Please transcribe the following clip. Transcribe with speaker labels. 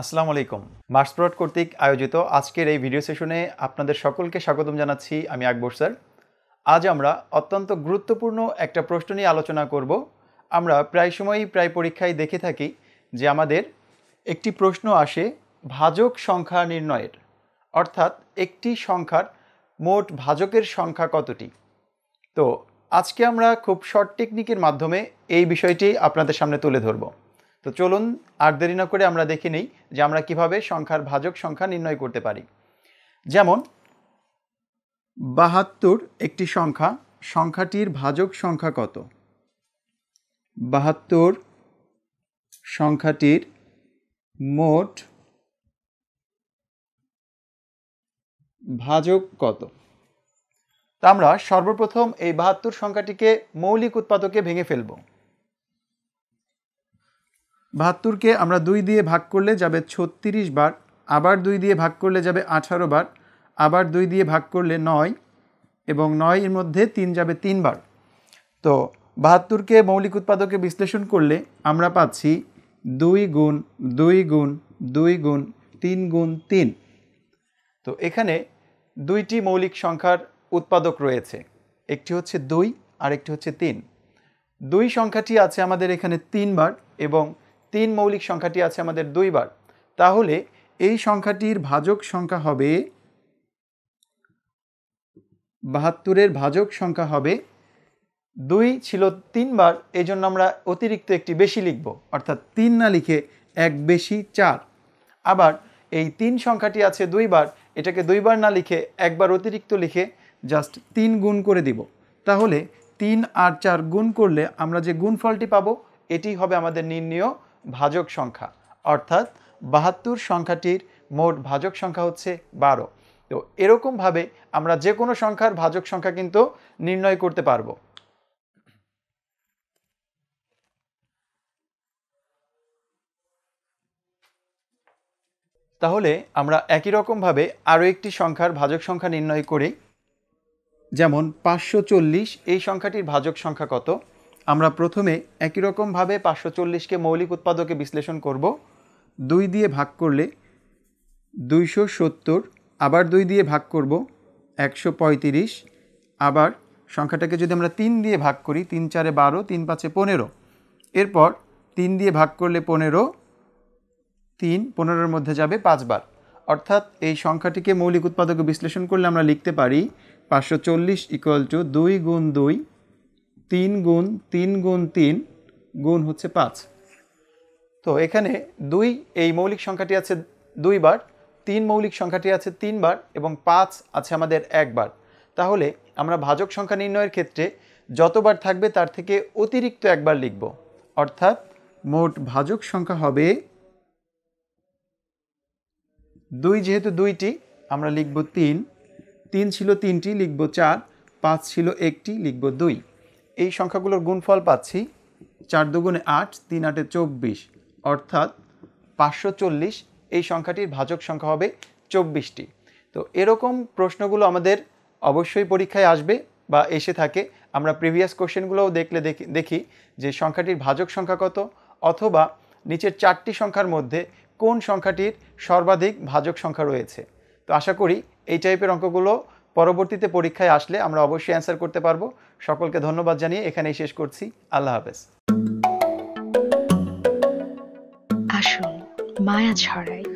Speaker 1: আসসালামু আলাইকুম প্রট কর্তৃক আয়োজিত আজকের এই ভিডিও সেশনে আপনাদের সকলকে স্বাগতম জানাচ্ছি আমি আকবর স্যার আজ আমরা অত্যন্ত গুরুত্বপূর্ণ একটা প্রশ্ন নিয়ে আলোচনা করব আমরা প্রায় সময়ই প্রায় পরীক্ষায় দেখে থাকি যে আমাদের একটি প্রশ্ন আসে ভাজক সংখ্যা নির্ণয়ের অর্থাৎ একটি সংখ্যার মোট ভাজকের সংখ্যা কতটি তো আজকে আমরা খুব শর্ট টেকনিকের মাধ্যমে এই বিষয়টি আপনাদের সামনে তুলে ধরবো তো চলুন আর দেরি না করে আমরা দেখে নিই যে আমরা কিভাবে সংখ্যার ভাজক সংখ্যা নির্ণয় করতে পারি যেমন বাহাত্তর একটি সংখ্যা সংখ্যাটির ভাজক সংখ্যা কত বাহাত্তর সংখ্যাটির মোট ভাজক কত তা আমরা সর্বপ্রথম এই বাহাত্তর সংখ্যাটিকে মৌলিক উৎপাদকে ভেঙে ফেলব বাহাত্তরকে আমরা দুই দিয়ে ভাগ করলে যাবে ছত্রিশ বার আবার দুই দিয়ে ভাগ করলে যাবে আঠারো বার আবার দুই দিয়ে ভাগ করলে নয় এবং নয়ের মধ্যে তিন যাবে তিনবার তো বাহাত্তরকে মৌলিক উৎপাদকে বিশ্লেষণ করলে আমরা পাচ্ছি দুই গুণ দুই গুণ দুই গুণ তিন গুণ তিন তো এখানে দুইটি মৌলিক সংখ্যার উৎপাদক রয়েছে একটি হচ্ছে দুই আর একটি হচ্ছে তিন দুই সংখ্যাটি আছে আমাদের এখানে তিনবার এবং তিন মৌলিক সংখ্যাটি আছে আমাদের দুইবার তাহলে এই সংখ্যাটির ভাজক সংখ্যা হবে বাহাত্তরের ভাজক সংখ্যা হবে দুই ছিল তিনবার এই জন্য আমরা অতিরিক্ত একটি বেশি লিখব অর্থাৎ তিন না লিখে এক বেশি চার আবার এই তিন সংখ্যাটি আছে দুইবার এটাকে দুইবার না লিখে একবার অতিরিক্ত লিখে জাস্ট তিন গুণ করে দিব তাহলে তিন আর চার গুণ করলে আমরা যে গুণফলটি পাব এটি হবে আমাদের নির্ণয় ভাজক সংখ্যা অর্থাৎ বাহাত্তর সংখ্যাটির মোট ভাজক সংখ্যা হচ্ছে বারো তো এরকমভাবে আমরা যে কোনো সংখ্যার ভাজক সংখ্যা কিন্তু নির্ণয় করতে পারবো তাহলে আমরা একই রকমভাবে আরও একটি সংখ্যার ভাজক সংখ্যা নির্ণয় করি যেমন পাঁচশো এই সংখ্যাটির ভাজক সংখ্যা কত আমরা প্রথমে একই রকমভাবে পাঁচশো চল্লিশকে মৌলিক উৎপাদকে বিশ্লেষণ করব দুই দিয়ে ভাগ করলে দুইশো সত্তর আবার দুই দিয়ে ভাগ করব একশো পঁয়ত্রিশ আবার সংখ্যাটাকে যদি আমরা তিন দিয়ে ভাগ করি তিন চারে বারো তিন পাঁচে পনেরো এরপর তিন দিয়ে ভাগ করলে পনেরো তিন পনেরোর মধ্যে যাবে পাঁচবার অর্থাৎ এই সংখ্যাটিকে মৌলিক উৎপাদকে বিশ্লেষণ করলে আমরা লিখতে পারি পাঁচশো চল্লিশ ইকুয়াল টু দুই গুণ দুই তিন গুণ তিন গুণ তিন গুণ হচ্ছে পাঁচ তো এখানে দুই এই মৌলিক সংখ্যাটি আছে দুইবার তিন মৌলিক সংখ্যাটি আছে তিনবার এবং পাঁচ আছে আমাদের একবার তাহলে আমরা ভাজক সংখ্যা নির্ণয়ের ক্ষেত্রে যতবার থাকবে তার থেকে অতিরিক্ত একবার লিখব অর্থাৎ মোট ভাজক সংখ্যা হবে দুই যেহেতু দুইটি আমরা লিখব তিন তিন ছিল তিনটি লিখব চার পাঁচ ছিল একটি লিখব দুই এই সংখ্যাগুলোর গুণফল পাচ্ছি চার দুগুণে আট তিন আটে চব্বিশ অর্থাৎ পাঁচশো চল্লিশ এই সংখ্যাটির ভাজক সংখ্যা হবে চব্বিশটি তো এরকম প্রশ্নগুলো আমাদের অবশ্যই পরীক্ষায় আসবে বা এসে থাকে আমরা প্রিভিয়াস কোশ্চেনগুলোও দেখলে দেখি যে সংখ্যাটির ভাজক সংখ্যা কত অথবা নিচের চারটি সংখ্যার মধ্যে কোন সংখ্যাটির সর্বাধিক ভাজক সংখ্যা রয়েছে তো আশা করি এই টাইপের অঙ্কগুলো পরবর্তীতে পরীক্ষায় আসলে আমরা অবশ্যই অ্যান্সার করতে পারবো সকলকে ধন্যবাদ জানিয়ে এখানেই শেষ করছি আল্লাহ হাফেজ আসুন মায়া ছড়াই